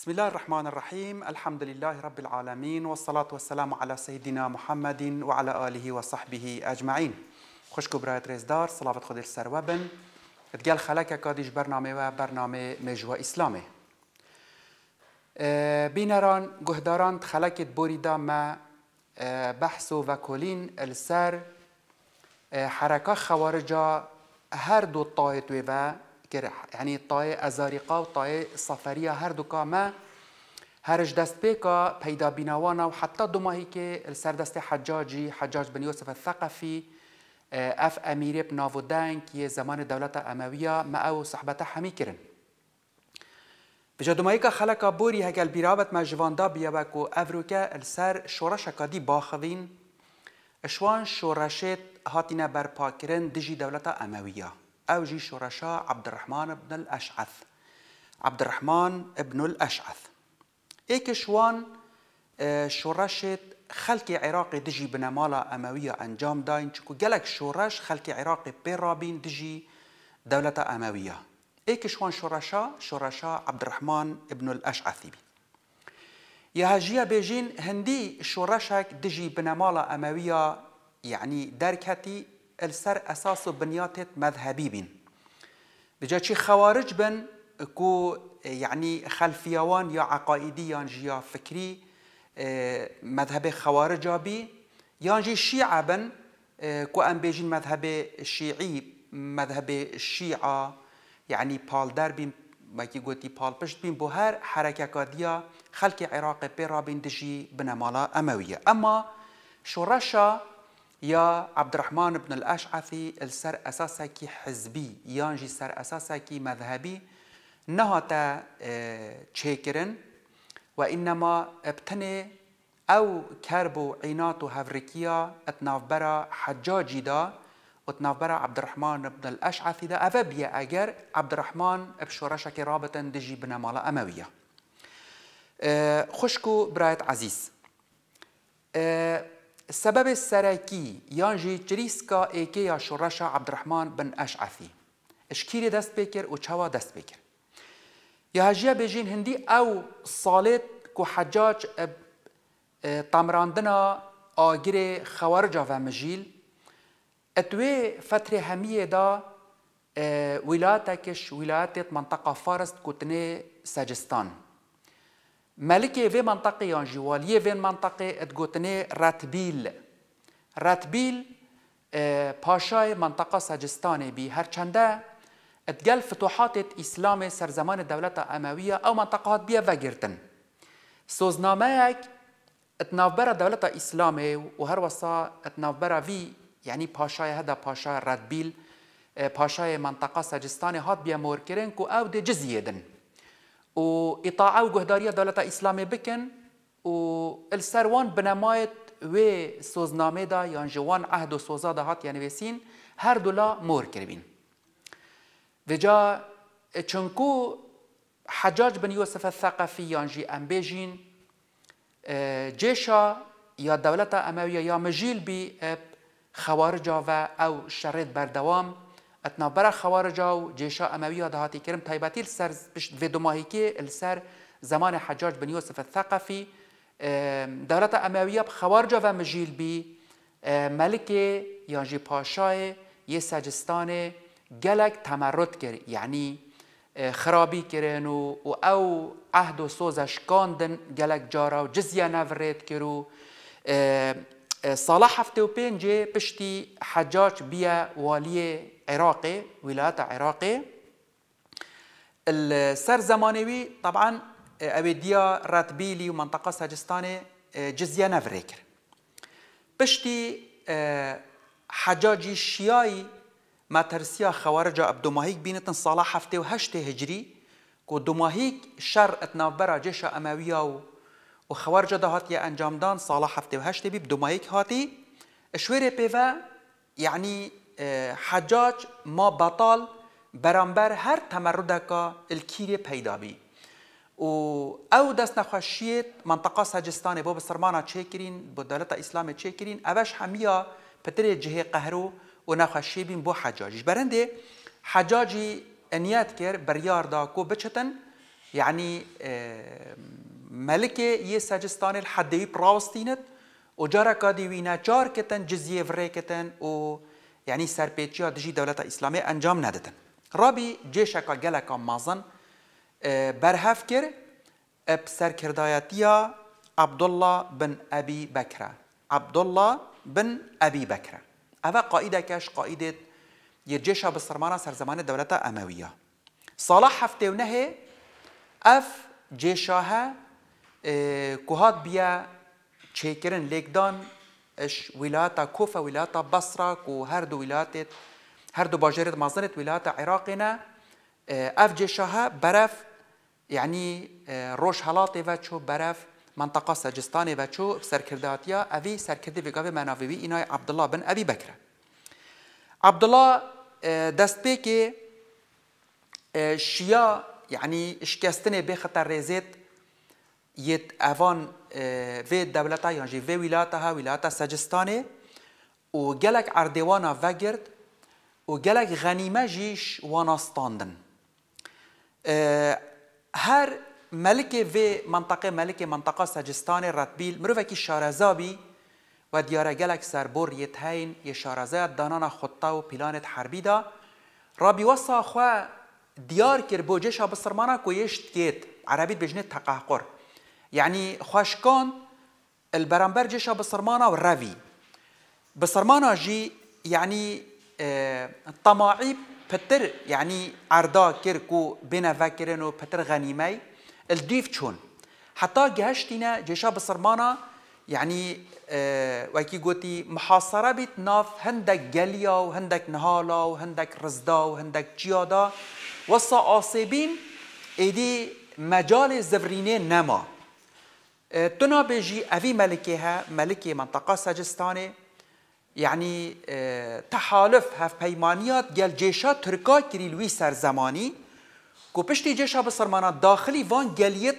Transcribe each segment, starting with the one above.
بسم الله الرحمن الرحيم الحمد لله رب العالمين والصلاة والسلام على سيدنا محمد وعلى آله وصحبه أجمعين خشكو برایت رزدار صلابت خود سر بن اتگل خلک کادیش برنامه وبرنامه مجوى مجوا اسلامه بینران قهداران خلکت بوريدا ما بحثو و السر حركة خوارجا هر دو طایت و كرح يعني طاي ازاریقا وطاي صفرية سفریا هر دو کامه هرج دست بيكا بيدا بینوانا وحتى حتی دو ماهی دست حجاجي حجاج بن يوسف الثقفي اه، اف امیر ابن ناودنگ یه زمان دولت امویه ما او صحبته حمي كرن بجا دو ماهی که خلقا بوری هگل بیرابت ما جواندا بیابک و افرو که سر شورش کادی اشوان شورشت هاتنا برپا دجي دولة دولت أوجي شرشاء عبد الرحمن بن الأشعث عبد الرحمن بن الأشعث شوان آه، شورشة خلقي عراقي دجي بنمالا أموية أنجام داين شكو جلك شورش خلقي عراقي بيرابين دجي دولة أموية شوان شورشا شورشا عبد الرحمن بن الأشعث يا هجية بيجين هندي شورشك دجي بنمالا أموية يعني دركتي السر اساس بنيات مذهبي بين بجا چی خوارج بن كو يعني خلفيوان يا عقائدي يا جیا فكري اه، مذهب خوارج بي یا جی شیعه بن كو اه، ام بیجین مذهب الشيعي مذهب الشيعة يعني پال در بین مکی گوتی بال پشت بين بوهر حركة حرکه خلق عراق پی رابین دجی بنمالا أموية اما شورشا يا عبد الرحمن بن الأشعثي السر أساسكي حزبي يانجي سر أساسكي مذهبي نهتا تشيكرن آه، وإنما ابتني أو كربو عيناتو هفريكيا اتنافبرا حجاجي دا اتنافبرا عبد الرحمن بن الأشعثي دا أفبيا أجر عبد الرحمن بشورشك رابطا دجي بن مالا أموية خشكو برايت عزيز آه، السبب السراكي يانجي جريسكا ايكيا شرشا عبد الرحمن بن اشعثي اشكيري دست بكر وشوا دست بكر يا هجيا بيجين هندي او صالت كو حجاج تمراندنا آگیر خوارجا و مجیل اتوی فتره همیه دا ولایتکش ولایت منطقه فارس کتنه سجستان مالكي في منطقة ينجوالية في منطقة تقوتني راتبيل راتبيل باشاي آه، منطقة ساجستاني بي هرچنده اتقال فتوحات إسلام سر زمان الدولة الأموية أو منطقات بيا فاقرتن سوزناميك اتنافبرا دولة إسلامي وهر وصا اتنافبرا في يعني باشاي هذا باشا راتبيل باشاي آه، منطقة ساجستاني هات بيا كرين كو أو دي جزيدن وإطاعة وجهدارية دولة إسلامي بكن والسروان بنمايت و سوزنامه دا يان يعني جوان عهد و سوزا دا هات يعني بسين هر دولا مور كربين وجا چونكو حجاج بن يوسف الثقفي يان يعني جي بيجين آه، جيشا يا دولة أموية يا مجيل بي آه، خوارجا و أو شرد بردوام اتنا برا خوارجا و جيشا اموية دهاتي كرم تايباتي لسر بشت في دماهيكي لسر زمان حجاج بن يوسف الثقفي دارتا اموية بخوارجا و مجيل بي ملكي يانجي باشاي يساجستان جلك تمرد كر يعني خرابي كرن و او عهد و سوزش كاندن جلك جارا و جزيا نفرت كرو صلاح هفته و پنجه پشتی حجاج بیا والی عراقی ولایت عراقی السر زمانوی طبعا ابيديا اه، راتبيلي ومنطقة ساجستاني اه، جزية نفريكر بشتي اه، حجاجي الشياي ما ترسيا خوارجا ابدوماهيك ماهيك بينتن صلاح هفته و هجري كو دوماهيك شر اتنافبرا جيشا امويا و و خوارجه ده یا انجام دان سال هفته و 78 بیب دومایک هاتی شویر پیو یعنی اه، حجاج ما بطال برانبر هر تمردکا الکیری پیدا بی و او دست نخوشیت منطقه سجستان بو بسرمانا چه کرین با دولت اسلام چه کرین اوش همیا پتر جه قهرو و نخوشی بین با حجاج برنده حجاجی انیت کر بریار داکو بچتن یعنی اه، ملكه يه سجستان الحدي براوستينت وجارة كادي چار کتن جزیه جزية فريكتن و يعني سربيتشيا دجي دولة إسلامية أنجام ندتن رابي جيشكا گلکا مازن اه، برهف کر اب سرکردایتی عبد الله بن أبي بکره عبدالله الله بن أبي بكرة أبا قائدة كاش قائدة يرجيشا بسرمانه سر زمان دولت أموية صلاح هفته نهه أف جيشاها اه، كهات بيا تشيكرن ليكدان اش ولاتا كوفا ولاتا بصرة كو هر دو ولاية باجرد دو باجرة مازنت ولاية عراقنا اه، اف جيشها برف يعني روش هلاطي فاتشو برف منطقة سجستاني وچو سركرداتيا افي سركردي بقاوي منافوي ايناي عبد الله بن أبي بكر عبد الله دست بيكي شيا يعني اشكستني بخطر ريزيت yet avan ve devleta yan jî ve wilata ha wilata Secestanê û gelek erdêwana vegirt û gelek xenîme jî wana standin. Her melikê vê manteqê melikê manteqa Secestanê retbîl mirovekî şarezabî و دیاره گلک سربور یه تهین یه شارزه دانان خطه و پیلانت حربی دا رابی وصا خواه دیار کر بو جشا بسرمانا کو یشت گیت عربی بجنه تقهقر يعني كون البرامبر جيشا بصرمانا والرافي بصرمانا جي يعني اه طماعي بتر يعني عرضا كيركو بنا فاكرينو بتر غنيمي الديف تشون حتى جهشتنا جيشا بصرمانا يعني اه، وكي قوتي محاصرة بيتناف هندك جاليا وهندك نهالا وهندك رزدا وهندك جيادا وصا عاصبين ايدي مجال زفرينين نما تنابي جي أفي ملكها ملكي منطقة سجستاني يعني تحالف هف پیمانیات گل جیشا ترکا کری لوی سرزمانی کو پشتی جیشا بسرمانا داخلی وان گلیت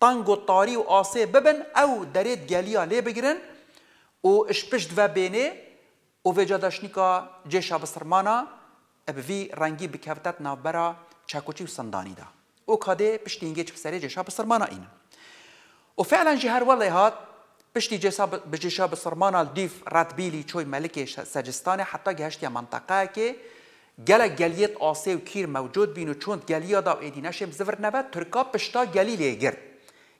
تنگ و تاری و آسه ببن او درید گلیا لی بگیرن و اش پشت و بینه و وجا داشنیکا جیشا بسرمانا اب وی رنگی بکفتت نابرا چکوچی و سندانی دا او کاده پشتی انگیچ بسره جیشا بسرمانا اینه وفعلا جهر والله هات بشتي جيسا بجيشا بصرمانا الديف راتبيلي تشوي ملكي سجستاني حتى جهشتي منطقه كي گلک گلیت آسه و کیر موجود بین و چوند گلیا دا ایدی نشم زفر نوه ترکا پشتا گلی لیگرد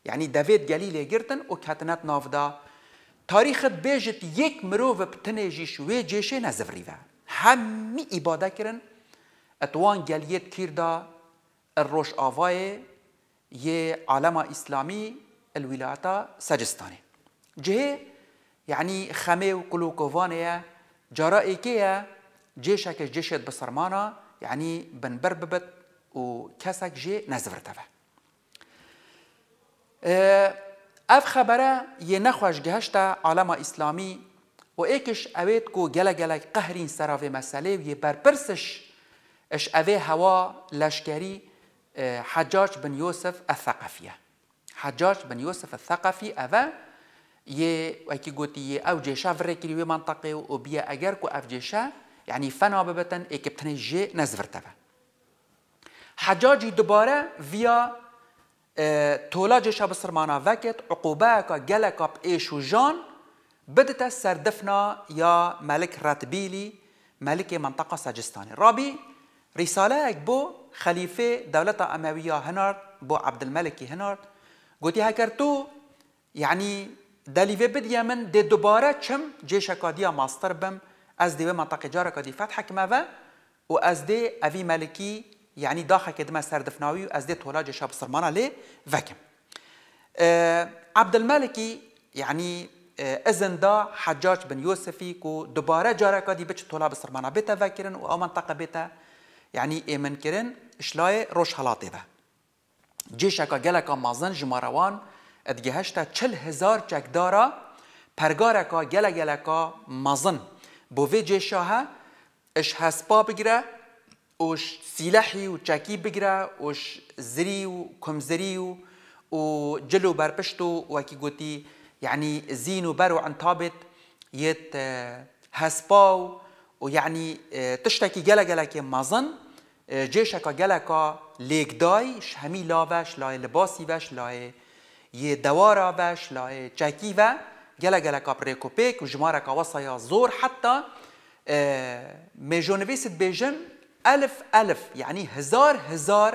یعنی دوید گلی لیگردن و کتنت نافدا تاریخت بیجت یک مرو و پتنه جیش و جیشه نزفری و همی ایباده کرن اتوان گلیت کیر دا روش آوای یه عالم اسلامی الولايات ساجستاني جه يعني خمي وكلوكوفانيا جرائكيا جيشك جيشت بسرمانا يعني بنبرببت وكسك جي نزفرتفه اه، اف خبره یه نخوش گهشت عالم اسلامی و ایکش اوید کو گله گله قهرین سراوی مسئله و یه برپرسش اش اوی هوا لشکری اه، حجاج بن یوسف الثقفیه حجاج بن يوسف الثقفي أفا يه وكي قلت يه أو جيشا فريكي وي منطقة وبيا أجركو أف جيشا يعني فنا ببتن إكبتن جي نزفرتفا حجاج دوباره فيا اه تولا جيشا بسرمانا فاكت عقوباكا جالكا بإيش وجان بدت سردفنا يا ملك راتبيلي ملك منطقة ساجستاني رابي رسالة بو خليفة دولة أموية هنر بو عبد الملك هنر گوتی تو یعنی دلیوه بدیم من ده دوباره چم جیش کادیا ماستر بم از دیو منطق جارا کادی فتح کمه و و از دی اوی ملکی یعنی داخل داخه کدمه سردفناوی و از دی تولا جیشا بسرمانه لی وکم اه، عبدالملکی یعنی اذن اه، دا حجاج بن یوسفی کو دوباره جارا كادي بچ طلاب سرمانا بيتا فاكرن او منطقه بيتا یعنی ایمن كرن اشلاي روش حلاطي ده جێشەکە گەلەکە مازن ژمارەوان ئەدگەهشتا چل هزار چەکدارە پەرگارەکە گەلە گەلەکە مازن بۆ vê جێشا هە ئش هەسپا بگرە ئۆش سیلەحی و چەکی بگرە ئۆش زری و کمزری و و جل و بەرپشت و وەکی گوتی یعنی زین و بەر و ئەتابێت یت هەسپا و و یعنی تشتێکی گەلە گەلەکی مازن جێشەکە گەلەکە لیکدای شمی لاڤش لای لەباسیڤش لایە یێ دەواراڤش لایە چەکیڤە گەلە گەلەکە پرێکۆپێک و کا ژمارەکە وەسەیە زۆر حتا اه، مێژۆنوێست بیجن الف الف یعنی هزار هزار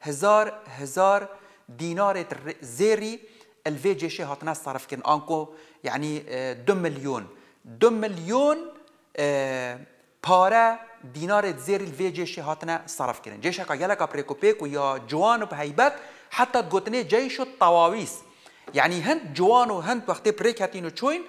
هزار هزار دينار زيري الفي جي شي هاتنا صرف کن آنکو یعنی اه، دو میلیون دو میلیون اه، پاره دينار زير الفي جيش هاتنا صرف كرن جيشا كيلكا بريكوبيكو يا جوان بهيبات حتى تقوتني جيش الطواويس يعني هند جوان وهند وقت بريك هاتينو تشوين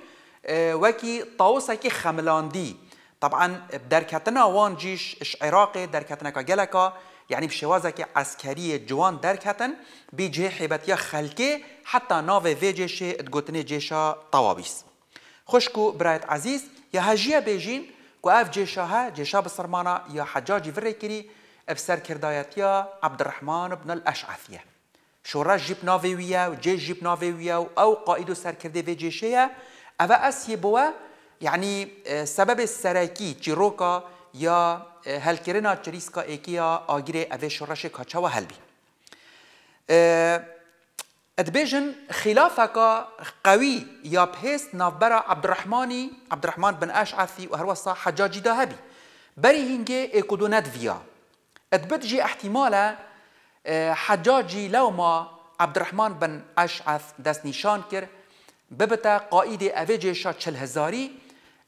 اه وكي طاوسكي خملاندي طبعا بدركتنا وان جيش عراقي دركتنا كجلكا يعني كي عسكرية جوان دركتن بيجي يا خلكي حتى نافي في جيش تقوتني جيش طواويس خشكو برايت عزيز يا هجيا بيجين کو اف جیشا ها جیشا بسرمانا یا حجاجی وری کری اف سر کردایتیا بن الاشعثيه شورا جیب ناویویا و جیش جيب ناویویا و او قائد سر كردي في جيشيا افا اسی بوا يعني آه، سبب السراكي جيروكا يا آه، هلكرنا تشريسكا ايكيا اجري افي اوي شرش كاچاوا هلبي آه، ادبيجن خلافك قوي يا بهيس نافبرا عبد الرحماني عبد الرحمن بن اشعثي وهروسا حجاجي ذهبي بري هنجي ايكودونات فيا ادبتجي احتمالا آه، حجاجي لو ما عبد الرحمن بن اشعث دست نشان كر ببتا قائد افيجي شا چل هزاري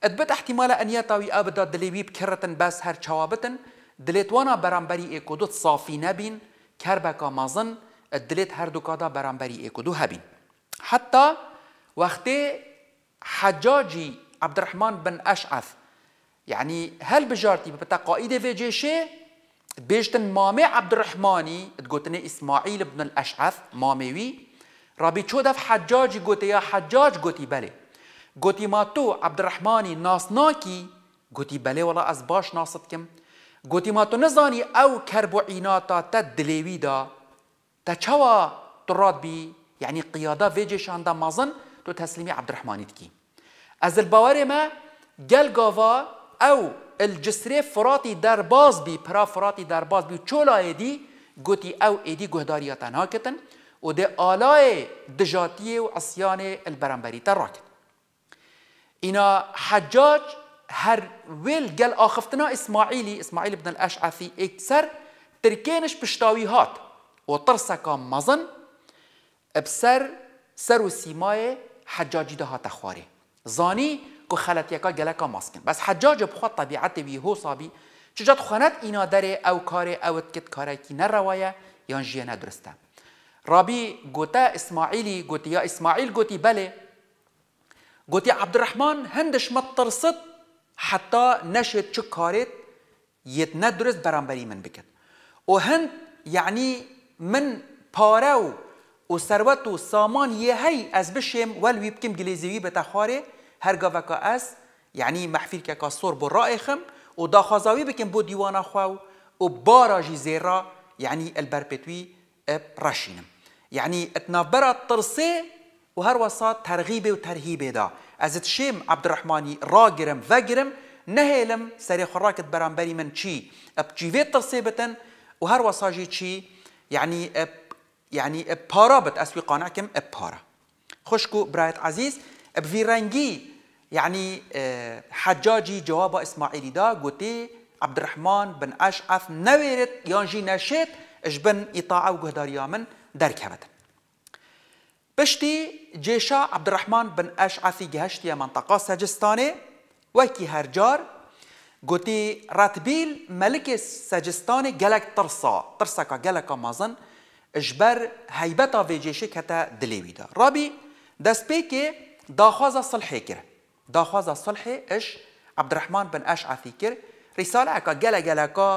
ادبت احتمالا ان يطوي ابدا دليبي بكرتن بس هر چوابتن دليتوانا برامبري ايكودوت صافي نبين كربكا مازن الدلت هر دو کادا برانبری ایکو دو هبین حتی وقتی حجاجی الرحمن بن اشعث يعني هل بجارتي بتقائد في جيشي بيجتن مامي عبد الرحماني تقولتني اسماعيل بن الاشعث ماميوي رابي تشودف حجاج قوتي يا حجاج قوتي بلي قوتي ما تو عبد الرحماني ناصناكي قوتي بلي ولا از باش ناصتكم قوتي ما تو نزاني او كربعيناتا تدليوي دا تا چوا تراد بي يعني قيادة فيجي شاندا مازن تو تسلیمی عبد الرحمن دکی از الباوري ما گل گاوا او الجسري فراتي در باز بي برا فراتي در باز بي چولا ایدی قوتي او ايدي تنها کتن و ده آلاي دجاتی و عصيان البرنبري تراكت اینا حجاج هر ویل گل آخفتنا اسماعیلی اسماعیل بن الاشعثی اکسر ترکینش پشتاوی هات وترسكا مزن بسر سر سيماي حجاج حجاجی ده زاني خواره زانی که خلط یکا بس حجاج بخط طبيعته بي هو صابي چجات خانات اینا داره او کاره او کت کاره کی نروایه یان جیه ندرسته رابی گوتا اسماعیلی گوتی یا اسماعیل گوتی بله گوتی عبدالرحمن هندش مترصد حتى نشد چه کارت یت ندرست برانبری من بكت و هند یعنی من پاره و ثروت و سامان یه هی از بشم وی بکم گلیزیوی به تخاره گاوه که از یعنی محفیر که سور بر رائخم و داخازاوی بکم بو دیوانا خواه و جی زیرا یعنی البرپتوی راشینم یعنی برا ترسه و هر وسط ترغیبه و ترهیبه دا از عبد الرحمنی را گرم و گرم نهیلم سری خوراکت برانبری من چی اب چیوی ترسه بتن و هر جی چی يعني يعني بارا بتأسوي قناعكم بارا خشكو برايت عزيز بفيرانجي يعني اه، حجاجي جواب إسماعيلي دا قوتي عبد الرحمن بن أشعث نويرت يانجي ناشيت جبن إطاعة وقهداريا من دركبت بشتي جيشا عبد الرحمن بن أشعثي جهشتي منطقة سجستاني وكي هرجار گوتی راتبیل ملک سجستان گلک ترسا ترسا که گلک مازن اجبر هیبتا ویجیشه کتا دلیوی دا رابی دست پی که داخواز صلحه کر داخواز صلحه اش عبدالرحمن بن اشعثی کر رساله اکا گلک گلکا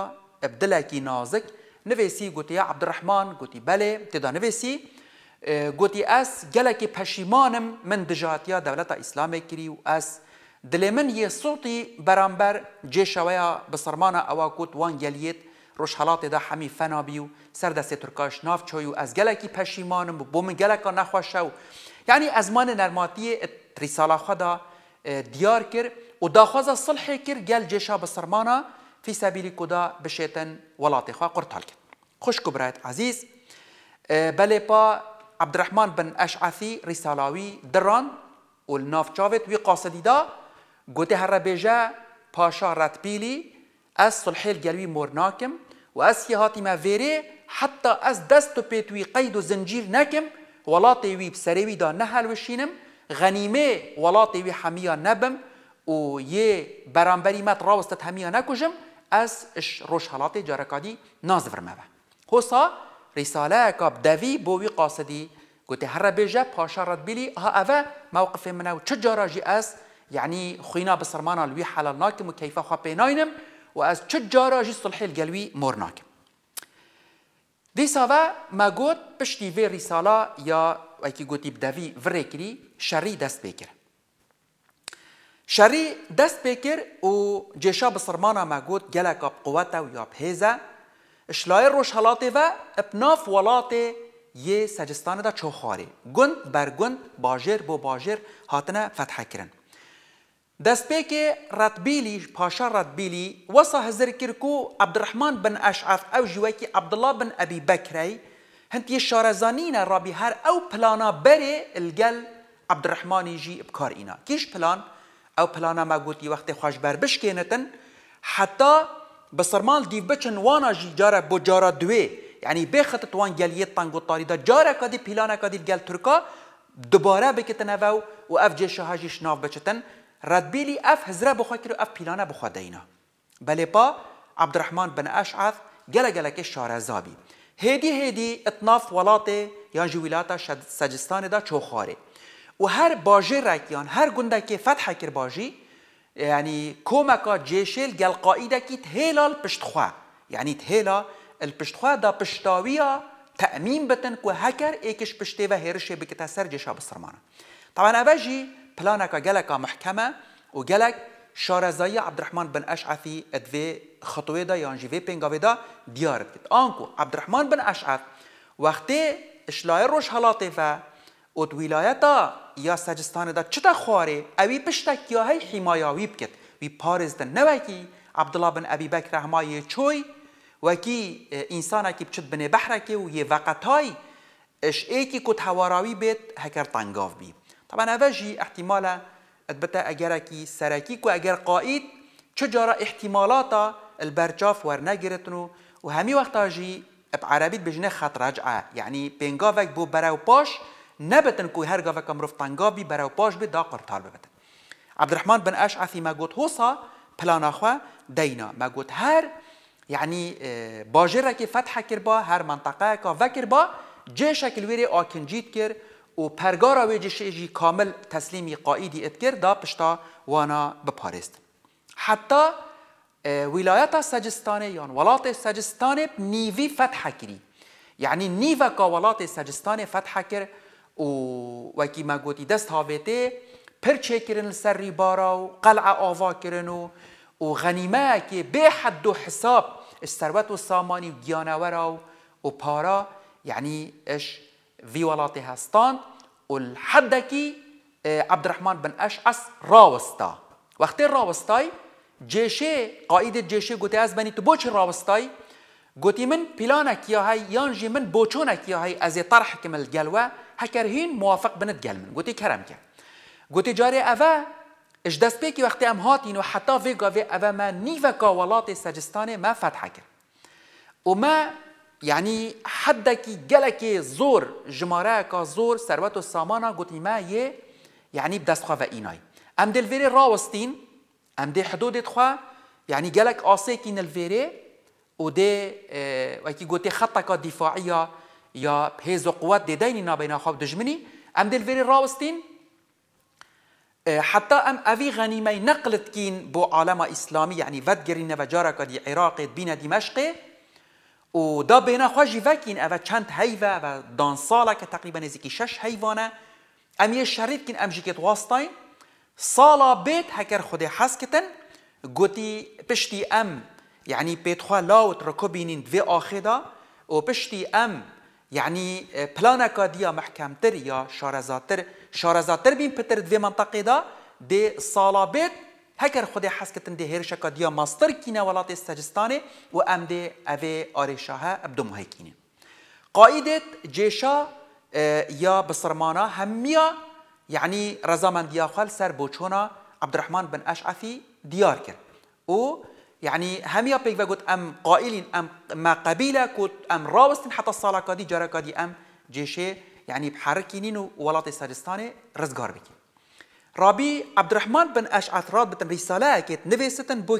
ابدلکی نازک نویسی گوتی یا عبدالرحمن گوتی بله تدا نویسی گوتی از گلکی پشیمانم من دجاتیا دولت اسلام کری و از دلێ من یە سوتی بەرامبەر جێشەوەیە بسەرمانە ئەوە کوت وان گەلیت ڕۆژ هەڵاتێدا هەمی فەنابی و سەردەسێ تورکاش نافچۆی و ئەس گەلێکی پەشیمانم بۆ من گەلەکە نەخواشە و یعنی ئەزمانە نەرماتیە تریساڵاخوادا دیار کرد و داخوازە سڵحێ کرد گەل جێشا بسەرمانە فی سەبیلی کودا بشێتن وڵاتی خوا قورتال کرد خوش کوبرایت عزیز بەلێپا عبدرحمان بن ئەشعثی ریساڵاوی دڕان و نافچاوێت وی قاسەدیدا گوتی هر بیجا پاشا رتبیلی از صلحیل گلوی مورناکم و از ما فيري حتى اس دستو بيتوي قيد زنجير ناكم زنجیر وي ولاتی وی دا نهل وشينم غنيمه ولاتی وي حميا نبم و یه برامبري مات راوستت حميا ناكوجم اس اش روش حالات جاركادي نازفر مبا خصا رساله کاب دوی بوی قاصدي گوتی هر بيجا باشا راتبيلي ها اوه موقف منو چه جاراجی از يعني خوينا بسرمانا لوي حالا ناكم وكيف خوا بيناينم واز تشجارا جي صلحي القلوي مور ناكم دي سافا ما قوت بشتي في رسالة يا ايكي قوتي بدافي فريكري شري دست بيكر شري دست بيكر و جيشا بسرمانا ما قوت جلك بقوته ويا بهيزة شلاير روش هلاطي و ابناف ولاطي يه سجستان دا چوخاري گند بر گند باجر بو باجر هاتنا فتح کرن دەستپێکێ ڕاتبیلی پاشا ڕاتبیلی وەسا هەزر کرد و عبدڕحمان بن ئەشعاف ئەو ژوەکی عبدڵا بن ئەبی بەکرەی هەندی شارەزانینە ڕابی هەر ئەو پلانە بەرێ لگەل عبدڕحمانی ژی بکارئینا کیش پلان ئەو پلانە مەگوتی وەختی خوۆشبەر بشکێنتن حتا بە سەرمال دیف بچن وانە ژی جارە بۆ جارە دوێ یعنی بێخەتت وان گەلیت تەنگوتاریدا جارەکە دی پیلانەکە دیت گەل تورکا دوبارە بکتنەوە و ئەف جێشەهاژیش ناو بچتن ردبیلی اف هزره بخواه کرو اف پیلانه بخواه دینا بله پا عبدالرحمن بن اشعث گله گله که شارزابی هدی هدی اطناف ولات یا جویلات سجستان دا چوخاره و هر باجه رکیان هر گنده که فتح کر باجی یعنی کومکا جیشل گل قائده کی تهیلال پشتخوا یعنی تهیلا الپشتخوا دا پشتاویا تأمین بتن که هکر ایکش پشته و هرشه سر جشا بسرمانه طبعا اوجی بلانك جلك محكمة وجلك شارزاي عبد الرحمن بن أشعثي ادفي خطوة دا يعني جيفي بينغافي دا ديار بكت أنكو عبد الرحمن بن أشعث وقتي اشلاير روش هلاطفة ود ولايتا يا سجستان دا چتا خواري اوي بشتك يا هي حمايا وي بكت وي بارز دا نوكي عبد الله بن أبي بكر رحماي چوي وكي انسانا كي بچت بني بحركي وي وقتاي اش ايكي كنت هواراوي بيت هكر تنغاف بي طبعا اوجي احتمالا اتبتا اگر سراكيك سرکی قائد شجرة احتمالات البرجاف ورناجرتنو وهمي وقت اجي بعربيت بجنا خط رجعه يعني بين غافك بو براو باش نبتن كو هر غافك مروف تنگاوی براو باش بدا دا قرطال ببتن الرحمن بن اشعثی ما قلت هوصا بلان اخوا دينا ما قلت هر يعني آه، باجره که فتح هر منطقه كا فكربا جيشك الويري أكنجيت كر و پرگارا ویجشه جی کامل تسلیمی قائدی اتگر دا پشتا وانا بپارست حتی اه، ولایت سجستان یا ولات سجستان نیوی فتح کری یعنی يعني کا ولات سجستان فتح کر و وکی ما گوتی دست هاويتي پرچه كرن لسر ريبارا و قلع آوا کرن و غنیمه که كي حد و حساب الثروات و سامانی و گیانه و, و پارا یعنی اش في ولاتي هستان والحدكي آه، عبد الرحمن بن أشعس راوستا وقت راوستاي جيشي قائد جيشه قلت از بني تبوش راوستاي قلت من بلانك يا هاي يانجي من بوچونك يا هاي ازي طرح كمل الجلوة هكرهين موافق بنت جلمن گوتي كرم كان گوتي جاري افا اش دست بيكي وقت ام هاتين وحتى في قاوي اوا ما نيفكا ولاتي سجستاني ما فتحك وما يعني كي جلك زور جمارك زور ثروات السامانة قلت ما يه يعني بدست خوا إيناي أم دي الفيري راوستين أم دي حدود خوا يعني جلك كين الفيري ودي آه، وكي قلت خطك الدفاعية يا بهز قوات دي ديننا بين خواب دجمني أم دي الفيري راوستين آه، حتى ام اوي غنيمه نقلت كين بو عالم اسلامي يعني فد جرينا وجارك دي عراق بين دمشق و دا بینا خواجی وکین او چند حیوه و دانساله که تقریبا نزدیکی شش حیوانه ام یه شرید کن ام جیکت واسطاین سالا بیت هکر خود حس کتن گوتی پشتی ام یعنی پیت خوا لاوت رکو بینین دوی آخه دا و پشتی ام یعنی پلانه کادیا محکمتر یا شارزاتر شارزاتر بین پتر دوی منطقه دا دی سالا بیت هكر خدا حس كتن دي هيرشا كديا ماستر كينا ولاتي استاجستاني و ام دي افي اريشاها ابدو مهيكيني قائدة جيشا يا اه، بصرمانا هميا يعني رزامن دياخل سر بوچونا عبد الرحمن بن اشعثي ديار كر و يعني هميا بيك قلت ام قائلين ام ما قبيله كنت ام راوستن حتى الصالة كادي جارة كادي ام جيشي يعني بحركينين ولاتي استاجستاني رزقار بكين عبد الرحمن بن اشعث راد بتن رساله كيت نفيستن بو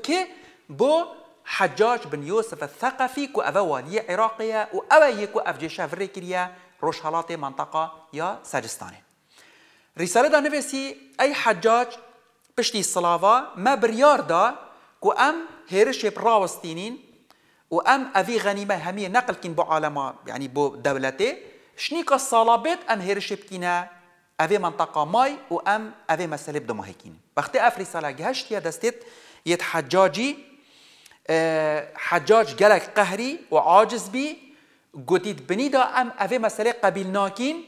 بو حجاج بن يوسف الثقفي كو أفوالية عراقية و أوي كو أفجيشا فريكريا روش هلاطي منطقة يا ساجستاني رسالة دا نفسي أي حجاج بشتي الصلافة ما بريار دا كو أم هيرشي براوستينين و أم أفي غنيمة همية نقل كين بو عالما يعني بو دولتي شنيك الصلابات أم هيرشي بكينا اوی منطقه ماي و ام اوی مسئله بدو ماهیکین أفري افری جهشت يا یا يت حجاجي أه حجاج گلک قهري و عاجز بی گوتید بنی دا ام اوی مسئله قبيل ناكين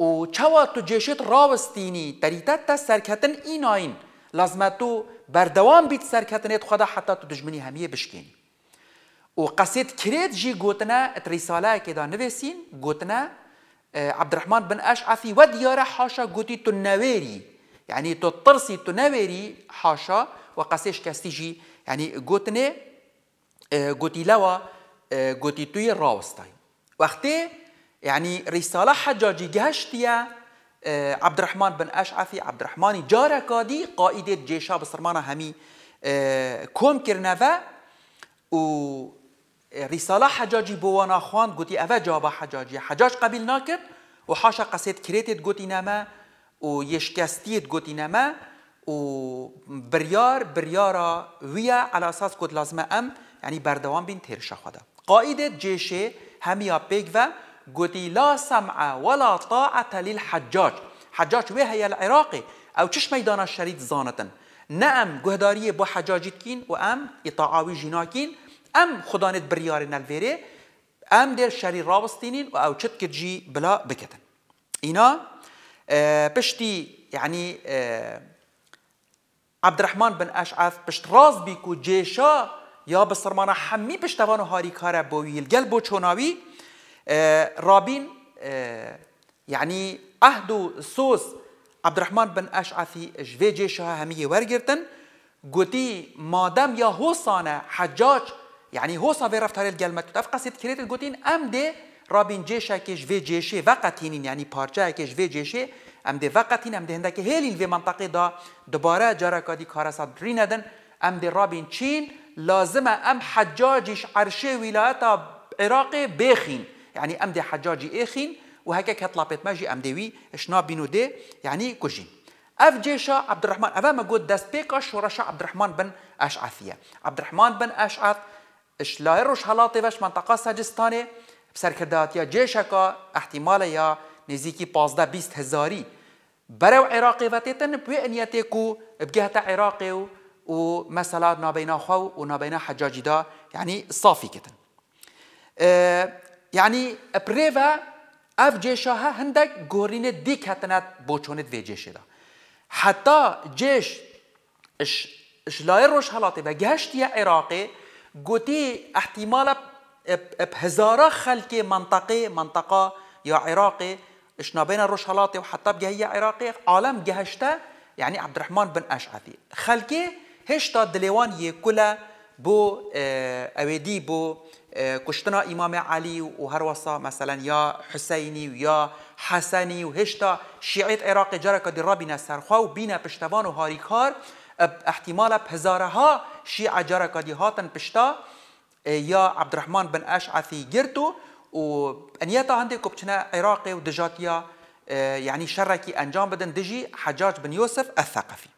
و چوا تو جشت راوستینی تریتت تا سرکتن ایناین لازم لازمتو بردوام بیت ات خدا حتی تو دجمنی همیه بشکینی و قصد کرد جی گوتنه ات رساله که دا نویسین گوتنه آه، عبد الرحمن بن أشعثي وديار حاشا قوتي تنويري يعني تطرسي تنويري حاشا وقاسيش كاستيجي يعني قوتني آه، قوتي لوا آه، قوتي توي راوستاي وقتي يعني رسالة حجاجي جهشتيا عبد الرحمن بن أشعثي عبد الرحمن جارة قائد جيشا بصرمانة همي كوم كرنفا و رساله حجاجي بوانا خوان قوتي أفا جواب حجاجي حجاج قبل ناكر وحاشا قصيد كريتت قوتي نما و یشکستید گوتی نما و بريار بريارا ويا على اساس قوت لازمه ام يعني بردوان بين تير شخدا قائدة جيشي هميا بيغفا قوتي لا سمع ولا طاعة للحجاج حجاج ويا هي العراقي او تش ميدان الشريط زانتن نعم جهدارية بو حجاجتكين وام اطاعاوي جناكين ام خدانت بريار نلفيري ام دير شاري رابستينين او چتك جي بلا بكتن اينا بشتي يعني عبد الرحمن بن اشعث بشت راز بيكو جيشا يا بسرمانا حمي بشتوانو هاري كارا بوي القلب چوناوي رابين يعني اهدو سوس عبد الرحمن بن اشعثي جفي جيشا همي ورگرتن گوتی مادم يا حسانه حجاج يعني هو سافيرا في تاريل گلمت افقا سيت كريت الجوتين ام دي رابين جيشا كيش في جيشي وقتين يعني بارچا كيش في جيشي ام دي وقتين ام دي هندك هيل في منطقه دا دوباره جارا كادي كارسا دريندن ام دي رابين تشين لازم ام حجاجش عرشي ولايات عراق بيخين يعني ام دي حجاجي اخين وهكاك هطلبت ماجي ام دي وي شنا بينو دي يعني كوجين اف جيشا عبد الرحمن افا ما قد داس بيكا شورشا عبد الرحمن بن اشعثيه عبد الرحمن بن اشعث اش يروش حالاتي باش منطقه ساجستاني بسرکرداتیا جیشکا احتمال یا نزيكي بازدا بيست هزاري برو عراقي وتتن بأنيتي كو بجهة عراقي ومثلا نابينا خو ونابينا حجاجي دا يعني صافي كتن يعني اه، بريفا اف جيشها هندك غورين ديك هتنات بوچونت في جيش دا حتى جيش اش اش لاير روش هلاتي بجهشت يا عراقي قوتي احتمال بهزارة خلكي منطقي منطقة يا عراقي اشنا بين هلاطي وحتى بقى هي عراقي عالم جهشتا يعني عبد الرحمن بن اشعثي خلكي هشتا دليوان كلا بو اه، اويدي بو كشتنا اه، امام علي وهروسا مثلا يا حسيني ويا حسني وهشتا شيعة عراقي جرك دي ربنا سرخوا وبينا بشتوان وهاريكار اه، احتمال بهزارها شيعة جرى دي هاتن بشتا إيه، يا عبد الرحمن بن أشعثي جرتو وانيتا عندي كوبتنا عراقي ودجاتيا إيه، يعني شركي انجام بدن دجي حجاج بن يوسف الثقفي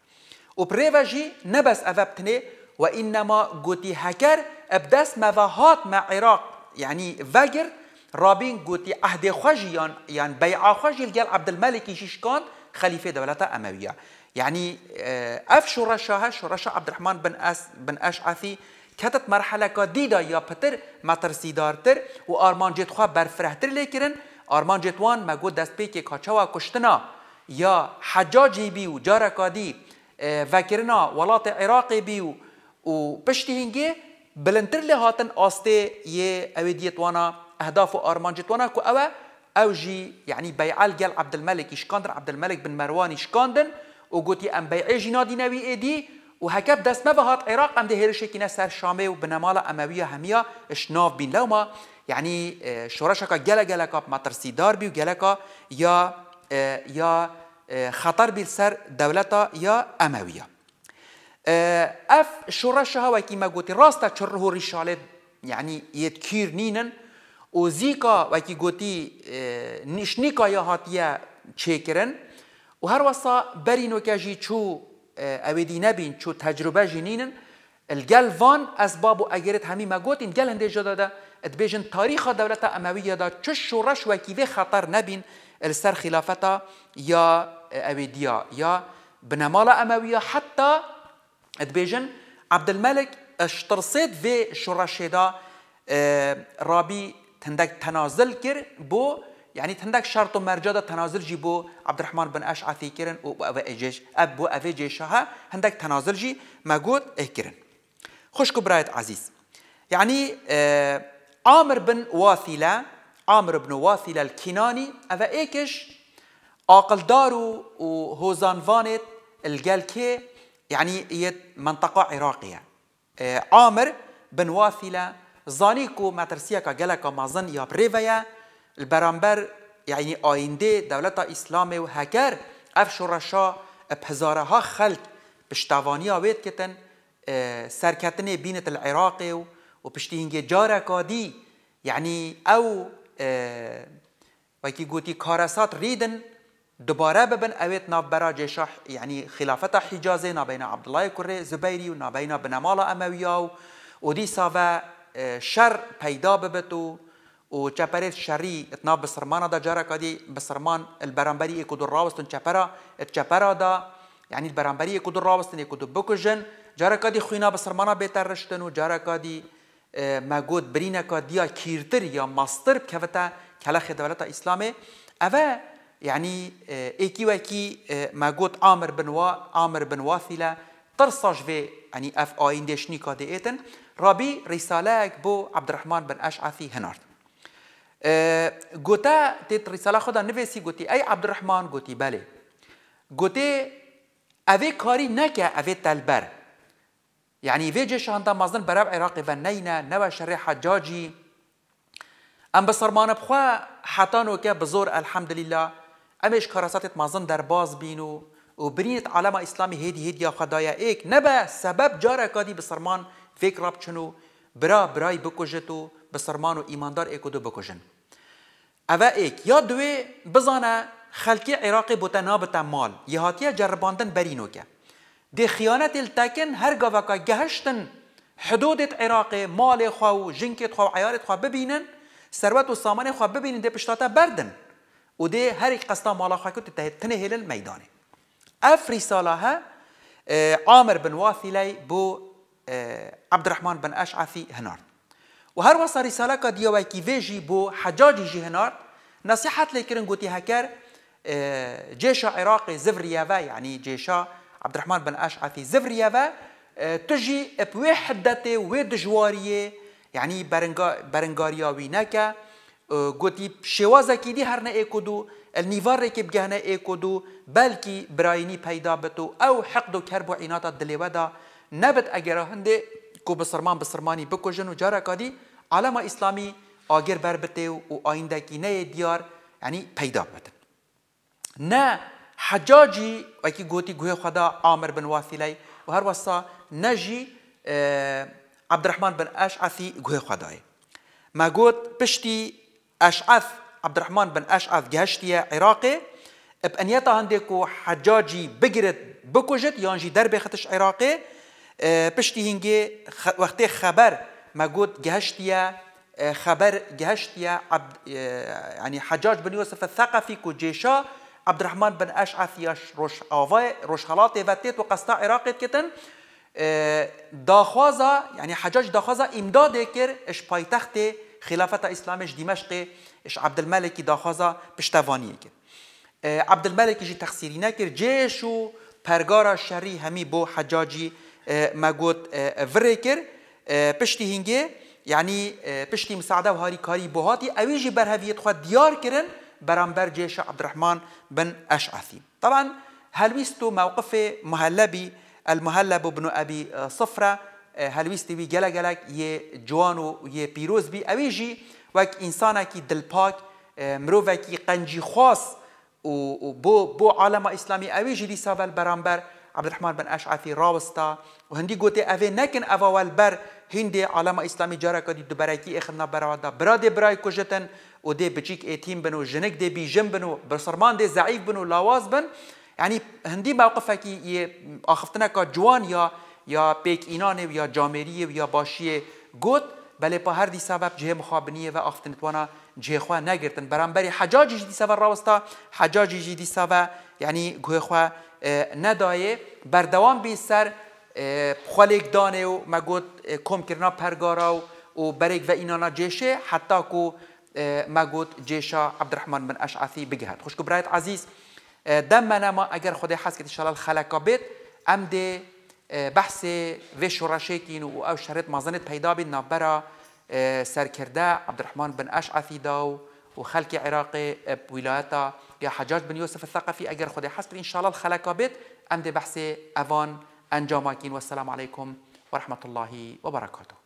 وبريفاجي نبس اذبتني وانما قوتي هكر ابدس مواهات مع عراق يعني فاجر رابين قوتي أهدي خجيان يعني بيع خجي الجال عبد الملك يشيشكان خليفة دولة أموية يعني آه، اف شورشا ها شورشا عبد الرحمن بن اس بن اشعثي كتت مرحله كا يا بتر ما ترسي دارتر و ارمان جيت خو برفرهتر لیکرن ارمان ما گود دست بيكي که كشتنا يا یا بيو بی و جارکادی وکرنا آه، ولات عراقی بيو و و پشتی هنگی هاتن اوستي ي یه وانا اهداف و آرمان جيت وانا كو او جي يعني بيعال قال عبد الملك اشكاندر عبد الملك بن مروان يشكندن وگوتی أم بيعي جنادي نوي إدي و هەکەب دەست مەبهات عێراق ئەم دەهێرشێکینە سەر شامێ و بنەماڵە ئەمەویە هەمیە شناف بین لەوما یعنی شۆڕەشەکە گەلە گەلەکە مەترسیدار بی و گەلەکە یا یا خەتەر بیر سەر دەولەتە یا ئەمەویە ئەف شۆڕەشە هەوەکی مەگوتی ڕاستە چ ڕهۆری شالێت یعنی یەتکیر نينن و زیکا وەکی نشنيكا يا هاتيا هاتیە چێکردن و هەروەسا بەرینۆکێژی چوو اه، ئەوێدی نەبین تجربه تەجروبە ژینینن الگەل وان ئەسباب و ئەگەرت هەمی مەگوتین گەل هەندێک تاريخ دولة أموية دا ئەمەویەدا شورش وكيف خطر وەکیێ السر خلافتا يا خلافەتە یا اه، ئەوێدیا یا بنەماڵە ئەمەویە حتا دبێژن عبدمەلك شترسێت vê شوڕەشێدا رابي اه، تندك تنازل كر بو يعني تندك شرط مرجدة تنازل جيبو عبد الرحمن بن أشعة ثيكرن وأفيجيش أب جيشها هندك تنازل جي موجود كيرن خشكو برايت عزيز يعني آه عامر بن واثلة عامر بن واثلة الكناني إيكش عقل دارو فانت الجالكي يعني يد منطقة عراقية آه عامر بن واثلة زانيكو ما ترسيكا جلكا مازن يا بريفيا البرانبر يعني آینده دولت اسلام و هکر اف شورشا بهزاره ها خلق پشتوانی آوید کتن سرکتن بینت العراق و پشتی هنگه جارکادی یعنی او وکی گوتی کارسات ریدن دوباره ببن اویت ناب برا جیشا یعنی خلافت حجازه نابین عبدالله کره زبیری و نابین بنمال امویا و ودیسا و شر پیدا ببت و و وتشابريت شری اتنا بسرمان دا جارا کدی بسرمان اه، البرامبري اكو دور راوستن ات تشابرا دا یعنی البرانبری اکو در راوستن اکو در بوكوجن جارا كدي خوينا بسرمانا و جارا کدی مگود برينا كديا کیرتر یا ماستر که وقتا كفتا كلا خدمات اسلامي یعنی اکی اه، و واكي اه، مگود آمر بنوا عامر بنواثلة ترساج في یعنی اف اي انديشني كادي رابی ربي رسالة بو عبد الرحمن بن اشعثی هنارد جوتا آه، تيت رسالة خدا نویسی جوتي ای عبد الرحمن جوتي بالي جوتي أفي كاري نكا أفي تلبر یعنی في جيش هندا مازن براب عراقی و نینا نو شري حجاجی أم بسرمان بخوا حتانو که بزور الحمدلله أمش كراسات مازن در باز بینو و برینت عالم اسلامی هیدی هیدی يا خدايا ایک نبه سبب جارة بسرمان فکر راب چنو برا برای بکجتو به سرمان و ایماندار ایکو دو بکشن او ایک یا دوی بزانه خلکی عراقی بوته نابتا مال یه هاتیه جرباندن برینو که دی خیانت التکن هر گاوکا گهشتن حدودت عراقی مال خو جنکت خو عیارت خو ببینن ثروت و سامان خو ببینن دی پشتاتا بردن و دی هر یک قصدا مالا خو ته تنه هلن میدانه اف رساله عامر بن واثله بو اه، عبد الرحمن بن اشعثي هنارد و هر وسا رساله کا دیوای کی ویجی بو حجاج جهنار نصيحة لكرن قوتي هكار آه، جيش عراقي زفريافا يعني جيش عبد الرحمن بن أشعثي زفريافا آه، تجي بوحدته ودجواريه يعني برنغا برنغاريا وينكا آه، قوتي شوازا كي دي هرنا ايكودو النيفار كي بجهنا ايكودو بلكي برايني پیدا بتو او حقدو كربو عناتا دليودا نبت اگر هندي كو بسرمان بسرماني بكوجن وجارا كادي عالم اسلامی آگر بر بته و آیندکی نه دیار یعنی پیدا بتن نه حجاجی وکی گوتی گوه خدا عامر بن واثیلی و هر وسا نجی اه، عبد الرحمن بن اشعثی گوه خدای ما گوت پشتی اشعث عبد الرحمن بن اشعث گهشتی عراقی بأنيتا هندكو حجاجي بقرت بكوجت يانجي درب ختش عراقي بشتي اه، هنجي وقت خبر مجود جهشتيا آه، خبر جهشتيا عبد آه، يعني حجاج بن يوسف الثقفي كجيشا عبد الرحمن بن أشعث يش روش اوفاي روش خلاطي فاتيت وقصتا عراقي كتن آه، داخوزا يعني حجاج داخوزا امداد كر اش پایتخت خلافت اسلامش دمشق اش عبد الملك داخوزا بشتافاني كر عبد الملك جي تخسيرينا كر جيشو و شري همي همی بو حجاجی مگوت وره کر آه، پشتی هنگه یعنی آه، پشتی مساعده و هاری کاری بهاتی بر برهویت خود دیار کرن برانبر جيش عبد الرحمن بن أشعثي طبعا هلويستو موقف مهلبي المهلب بن أبي آه، صفرة هلويستي وي جلا جلك يه جوانو يه بيروز بي أويجي وك إنسانا كي دلباك مروفا كي قنجي خاص و بو بو عالم إسلامي أويجي لسافل برانبر عبد الرحمن بن أشعثي راوستا هندی گوته اوه نکن اول بر هندی عالم اسلامی جارا کدی دو برایکی اخنا برادا براد برای کجتن و دی بچیک ایتیم بنو جنک دی بیجن بنو برسرمان دی ضعیف بنو لاواز بن یعنی هندی موقفه که یه آخفتنه که جوان یا یا پیک اینانه یا جامریه یا باشیه گوت بله په هر دی سبب جه مخابنیه و آختنتوانا جه خواه نگرتن برانبری حجاجی دی سبب راستا حجاجی دی سبب یعنی گوه خواه ندایه بردوام بی سر خالق دانه و مگود اه، کم کرنا پرگارا و برگ و اینانا جشه حتی کو اه، مگود جيشا عبد الرحمن بن اشعثي بجهد خوشكو عزیز اه، دم من ما اگر خدای حس که ان شاء الله خلقا بيت ام دي بحث في شوراشيكين و او شرط مازنت پیدا بين نابرا سركرده عبد الرحمن بن اشعثي داو وخلق عراق بولايتا یا حجاج بن یوسف الثقفی اگر خدای حس ان شاء الله خلقا بيت ام دي بحث اوان أنجوم واكين والسلام عليكم ورحمة الله وبركاته